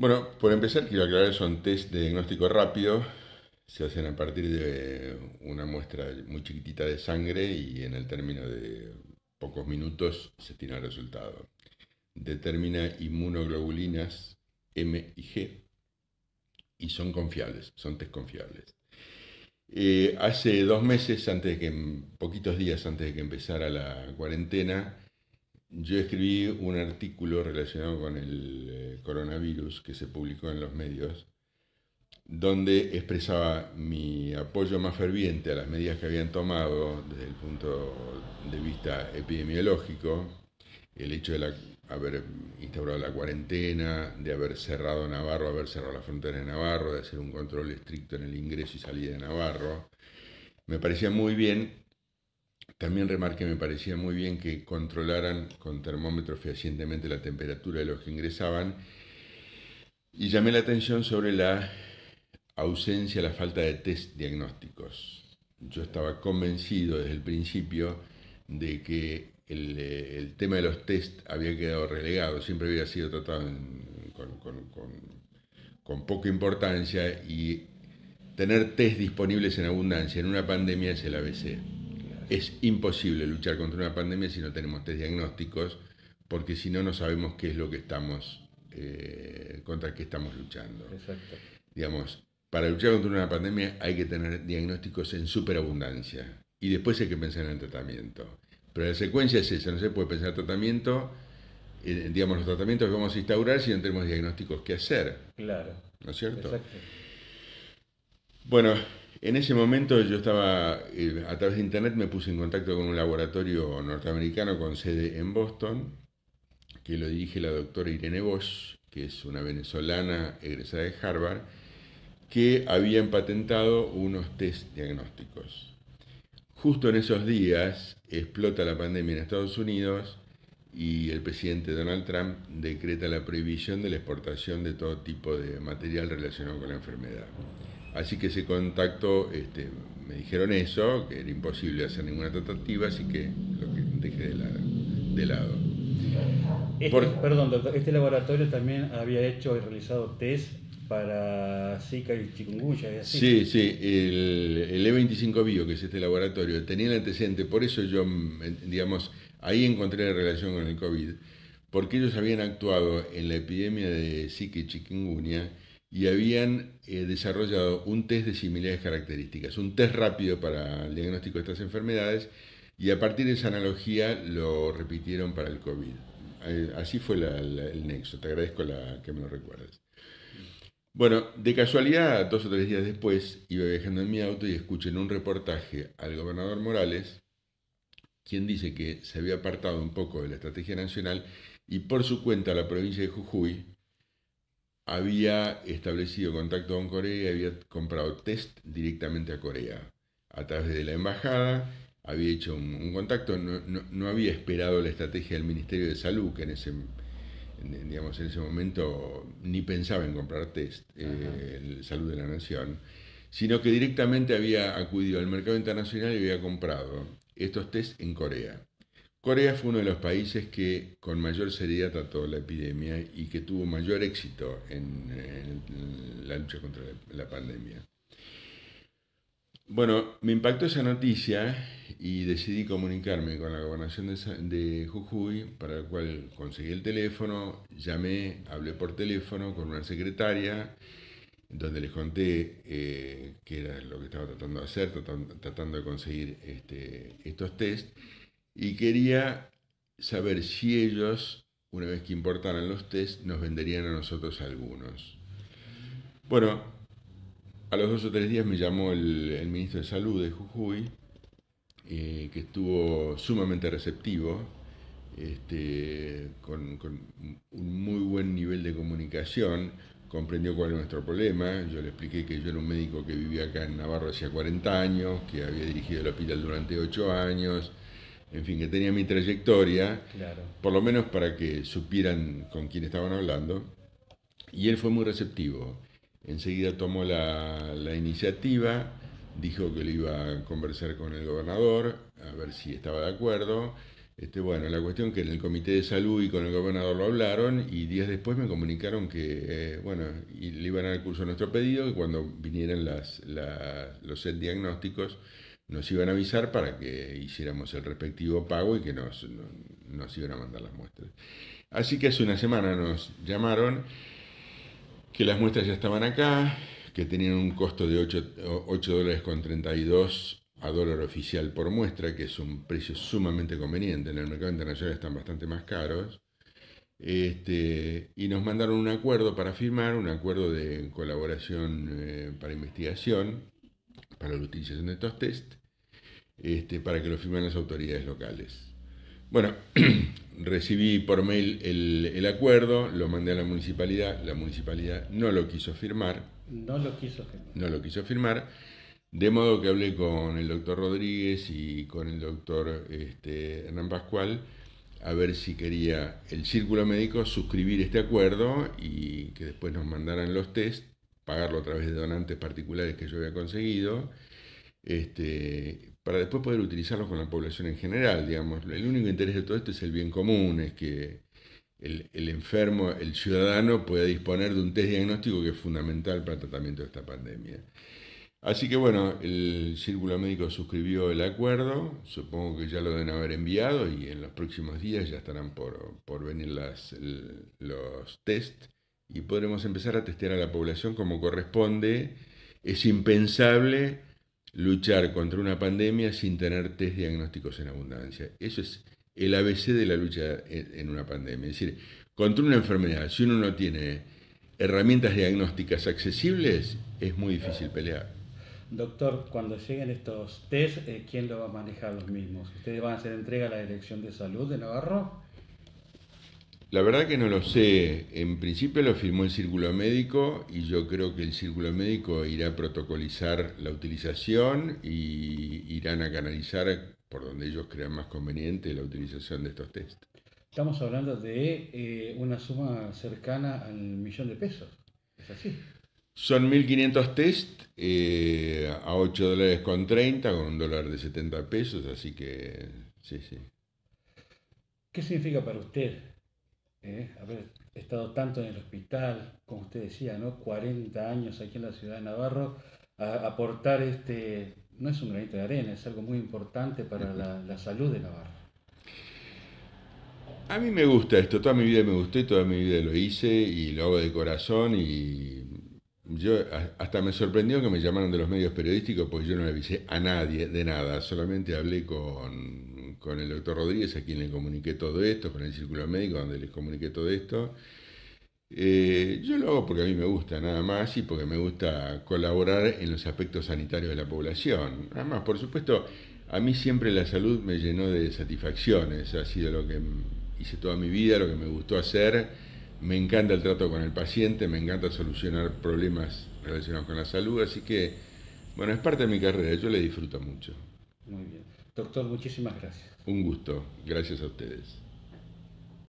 Bueno, por empezar quiero aclarar, que son test de diagnóstico rápido, se hacen a partir de una muestra muy chiquitita de sangre y en el término de pocos minutos se tiene el resultado. Determina inmunoglobulinas M y G y son confiables, son test confiables. Eh, hace dos meses, antes de que, poquitos días antes de que empezara la cuarentena, yo escribí un artículo relacionado con el eh, coronavirus que se publicó en los medios, donde expresaba mi apoyo más ferviente a las medidas que habían tomado desde el punto de vista epidemiológico, el hecho de haber instaurado la cuarentena, de haber cerrado Navarro, haber cerrado la frontera de Navarro, de hacer un control estricto en el ingreso y salida de Navarro. Me parecía muy bien también remarqué, me parecía muy bien que controlaran con termómetro fehacientemente la temperatura de los que ingresaban y llamé la atención sobre la ausencia, la falta de test diagnósticos. Yo estaba convencido desde el principio de que el, eh, tema de los test había quedado relegado, siempre había sido tratado con, con poca importancia y tener test disponibles en abundancia en una pandemia es el ABC es imposible luchar contra una pandemia si no tenemos test diagnósticos, porque si no, no sabemos qué es lo que estamos, eh, contra qué estamos luchando. Exacto. Digamos, para luchar contra una pandemia hay que tener diagnósticos en superabundancia y después hay que pensar en el tratamiento. Pero la secuencia es esa, no se puede pensar en tratamiento, eh, digamos, los tratamientos que vamos a instaurar si no tenemos diagnósticos que hacer. Claro. ¿No es cierto? Exacto. Bueno, en ese momento yo estaba, eh, a través de internet me puse en contacto con un laboratorio norteamericano con sede en Boston, que lo dirige la doctora Irene Bosch, que es una venezolana egresada de Harvard, que habían patentado unos test diagnósticos. Justo en esos días explota la pandemia en Estados Unidos y el presidente Donald Trump decreta la prohibición de la exportación de todo tipo de material relacionado con la enfermedad. Así que ese contacto, este, me dijeron eso, que era imposible hacer ninguna tratativa, así que lo que dejé de, de lado. Este, Perdón, doctor, este laboratorio también había hecho y realizado test para Zika y chikungunya. Sí, sí, el, el E25 Bio, que es este laboratorio, tenía el antecedente, por eso yo, digamos, ahí encontré la relación con el COVID, porque ellos habían actuado en la epidemia de Zika y chikungunya y habían eh, desarrollado un test de similares características, un test rápido para el diagnóstico de estas enfermedades y a partir de esa analogía lo repitieron para el COVID. Eh, así fue el nexo, te agradezco que me lo recuerdes. Bueno, de casualidad, dos o tres días después, iba viajando en mi auto y escuché en un reportaje al gobernador Morales, quien dice que se había apartado un poco de la estrategia nacional y por su cuenta la provincia de Jujuy había establecido contacto con Corea y había comprado test directamente a Corea. A través de la embajada había hecho un, contacto, no, había esperado la estrategia del Ministerio de Salud, que en ese, digamos, en ese momento ni pensaba en comprar test, eh, Salud de la Nación, sino que directamente había acudido al mercado internacional y había comprado estos test en Corea. Corea fue uno de los países que con mayor seriedad trató la epidemia y que tuvo mayor éxito en, la lucha contra la, pandemia. Bueno, me impactó esa noticia y decidí comunicarme con la gobernación de, Jujuy, para el cual conseguí el teléfono, llamé, hablé por teléfono con una secretaria, donde les conté eh, qué era lo que estaba tratando de hacer, tratando, de conseguir este, estos test y quería saber si ellos, una vez que importaran los test, nos venderían a nosotros algunos. Bueno, a los dos o tres días me llamó el, ministro de Salud de Jujuy, eh, que estuvo sumamente receptivo, este, con, con, un muy buen nivel de comunicación, comprendió cuál era nuestro problema, yo le expliqué que yo era un médico que vivía acá en Navarro hacía 40 años, que había dirigido el hospital durante 8 años, en fin, que tenía mi trayectoria, por lo menos para que supieran con quién estaban hablando. Y él fue muy receptivo. Enseguida tomó la, iniciativa, dijo que lo iba a conversar con el gobernador, a ver si estaba de acuerdo. Este, bueno, la cuestión que en el comité de salud y con el gobernador lo hablaron y días después me comunicaron que, eh, bueno, le iban a dar curso a nuestro pedido y cuando vinieran los set diagnósticos, nos iban a avisar para que hiciéramos el respectivo pago y que nos, iban a mandar las muestras. Así que hace una semana nos llamaron que las muestras ya estaban acá, que tenían un costo de 8, dólares con 32 a dólar oficial por muestra, que es un precio sumamente conveniente. En el mercado internacional están bastante más caros. Este, y nos mandaron un acuerdo para firmar, un acuerdo de colaboración eh, para investigación, para la utilización de estos tests. Este, para que lo firmen las autoridades locales. Bueno, recibí por mail el, acuerdo, lo mandé a la municipalidad, la municipalidad no lo quiso firmar. No lo quiso firmar. No lo quiso firmar. De modo que hablé con el doctor Rodríguez y con el doctor este, Hernán Pascual a ver si quería el círculo médico suscribir este acuerdo y que después nos mandaran los test, pagarlo a través de donantes particulares que yo había conseguido este, para después poder utilizarlos con la población en general. Digamos. El único interés de todo esto es el bien común, es que el, enfermo, el ciudadano pueda disponer de un test diagnóstico que es fundamental para el tratamiento de esta pandemia. Así que bueno, el Círculo Médico suscribió el acuerdo, supongo que ya lo deben haber enviado y en los próximos días ya estarán por, venir las, los test y podremos empezar a testear a la población como corresponde. Es impensable luchar contra una pandemia sin tener test diagnósticos en abundancia. Eso es el ABC de la lucha en una pandemia. Es decir, contra una enfermedad, si uno no tiene herramientas diagnósticas accesibles, es muy difícil pelear. Doctor, cuando lleguen estos test, eh, ¿quién lo va a manejar los mismos? ¿Ustedes van a hacer entrega a la Dirección de Salud de Navarro? La verdad que no lo sé. En principio lo firmó el Círculo Médico y yo creo que el Círculo Médico irá a protocolizar la utilización y irán a canalizar por donde ellos crean más conveniente la utilización de estos test. Estamos hablando de eh, una suma cercana al millón de pesos. ¿Es así? Son 1.500 test eh, a 8 dólares con 30, con un dólar de 70 pesos, así que sí, sí. ¿Qué significa para usted eh, haber estado tanto en el hospital, como usted decía, ¿no? 40 años aquí en la ciudad de Navarro, a aportar este, no es un granito de arena, es algo muy importante para la, salud de Navarro. A mí me gusta esto, toda mi vida me gustó toda mi vida lo hice y lo hago de corazón y yo hasta me sorprendió que me llamaron de los medios periodísticos porque yo no le avisé a nadie de nada, solamente hablé con con el doctor Rodríguez, a quien le comuniqué todo esto, con el círculo médico, donde les comuniqué todo esto. Eh, yo lo hago porque a mí me gusta nada más y porque me gusta colaborar en los aspectos sanitarios de la población. Nada más, por supuesto, a mí siempre la salud me llenó de satisfacciones, ha sido lo que hice toda mi vida, lo que me gustó hacer. Me encanta el trato con el paciente, me encanta solucionar problemas relacionados con la salud, así que, bueno, es parte de mi carrera, yo le disfruto mucho. Muy bien. Doctor, muchísimas gracias. Un gusto. Gracias a ustedes.